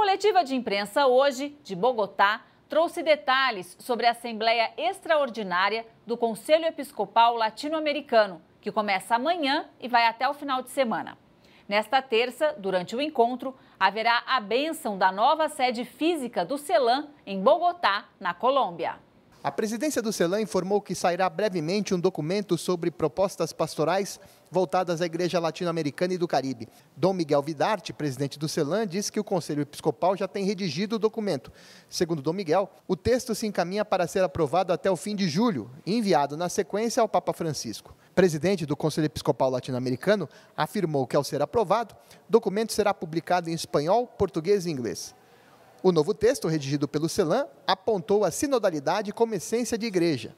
Coletiva de imprensa hoje, de Bogotá, trouxe detalhes sobre a Assembleia Extraordinária do Conselho Episcopal Latino-Americano, que começa amanhã e vai até o final de semana. Nesta terça, durante o encontro, haverá a bênção da nova sede física do CELAM em Bogotá, na Colômbia. A presidência do CELAM informou que sairá brevemente um documento sobre propostas pastorais voltadas à Igreja Latino-Americana e do Caribe. Dom Miguel Vidarte, presidente do CELAM, disse que o Conselho Episcopal já tem redigido o documento. Segundo Dom Miguel, o texto se encaminha para ser aprovado até o fim de julho e enviado na sequência ao Papa Francisco. presidente do Conselho Episcopal Latino-Americano afirmou que, ao ser aprovado, o documento será publicado em espanhol, português e inglês. O novo texto, redigido pelo Celan, apontou a sinodalidade como essência de igreja.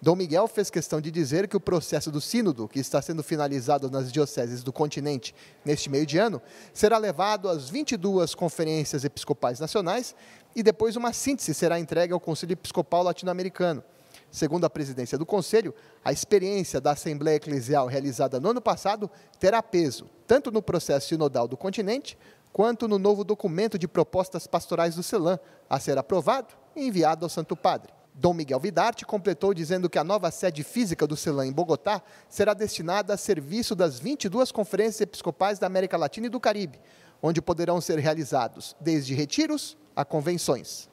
Dom Miguel fez questão de dizer que o processo do Sínodo, que está sendo finalizado nas dioceses do continente neste meio de ano, será levado às 22 conferências episcopais nacionais e depois uma síntese será entregue ao Conselho Episcopal Latino-Americano. Segundo a presidência do Conselho, a experiência da Assembleia Eclesial realizada no ano passado terá peso, tanto no processo sinodal do continente quanto no novo documento de propostas pastorais do CELAM, a ser aprovado e enviado ao Santo Padre. Dom Miguel Vidarte completou dizendo que a nova sede física do CELAM em Bogotá será destinada a serviço das 22 conferências episcopais da América Latina e do Caribe, onde poderão ser realizados desde retiros a convenções.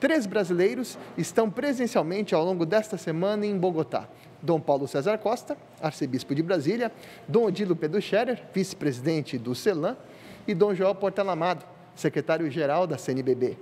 Três brasileiros estão presencialmente ao longo desta semana em Bogotá. Dom Paulo César Costa, arcebispo de Brasília, Dom Odilo Pedro Scherer, vice-presidente do CELAM, e Dom João Portalamado, secretário-geral da CNBB.